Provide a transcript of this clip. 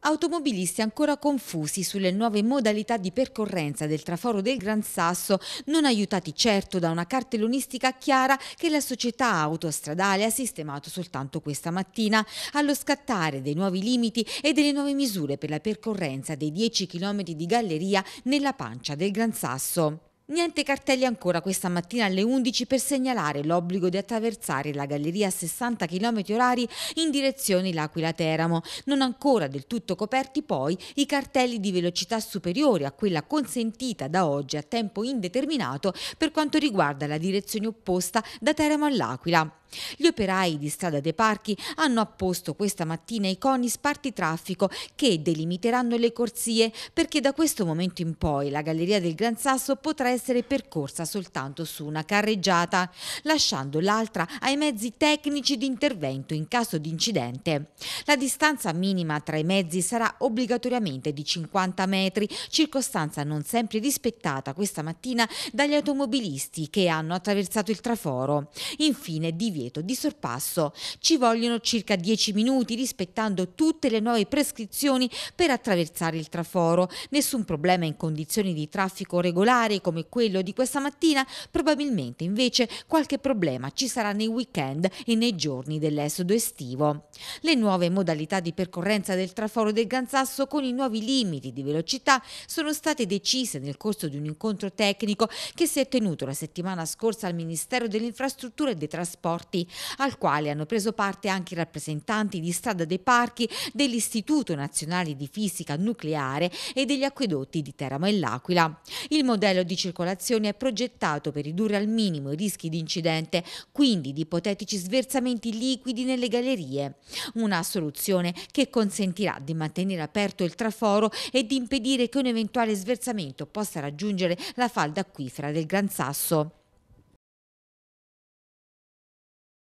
Automobilisti ancora confusi sulle nuove modalità di percorrenza del traforo del Gran Sasso, non aiutati certo da una cartellonistica chiara che la società autostradale ha sistemato soltanto questa mattina. Allo scattare dei nuovi limiti e delle nuove misure per la percorrenza dei 10 km di galleria nella pancia del Gran Sasso. Niente cartelli ancora questa mattina alle 11 per segnalare l'obbligo di attraversare la galleria a 60 km orari in direzione L'Aquila Teramo. Non ancora del tutto coperti poi i cartelli di velocità superiore a quella consentita da oggi a tempo indeterminato per quanto riguarda la direzione opposta da Teramo all'Aquila. Gli operai di Strada dei Parchi hanno apposto questa mattina i coni sparti traffico che delimiteranno le corsie perché da questo momento in poi la galleria del Gran Sasso potrà essere percorsa soltanto su una carreggiata, lasciando l'altra ai mezzi tecnici di intervento in caso di incidente. La distanza minima tra i mezzi sarà obbligatoriamente di 50 metri, circostanza non sempre rispettata questa mattina dagli automobilisti che hanno attraversato il traforo. Infine, divide divieto di sorpasso. Ci vogliono circa 10 minuti rispettando tutte le nuove prescrizioni per attraversare il traforo. Nessun problema in condizioni di traffico regolare come quello di questa mattina, probabilmente invece qualche problema ci sarà nei weekend e nei giorni dell'esodo estivo. Le nuove modalità di percorrenza del traforo del Ganzasso con i nuovi limiti di velocità sono state decise nel corso di un incontro tecnico che si è tenuto la settimana scorsa al Ministero delle Infrastrutture e dei Trasporti corpi, al quale hanno preso parte anche i rappresentanti di Strada dei Parchi, dell'Istituto Nazionale di Fisica Nucleare e degli acquedotti di Teramo e L'Aquila. Il modello di circolazione è progettato per ridurre al minimo i rischi di incidente, quindi di ipotetici sversamenti liquidi nelle gallerie. Una soluzione che consentirà di mantenere aperto il traforo e di impedire che un eventuale sversamento possa raggiungere la falda acquifera del Gran Sasso.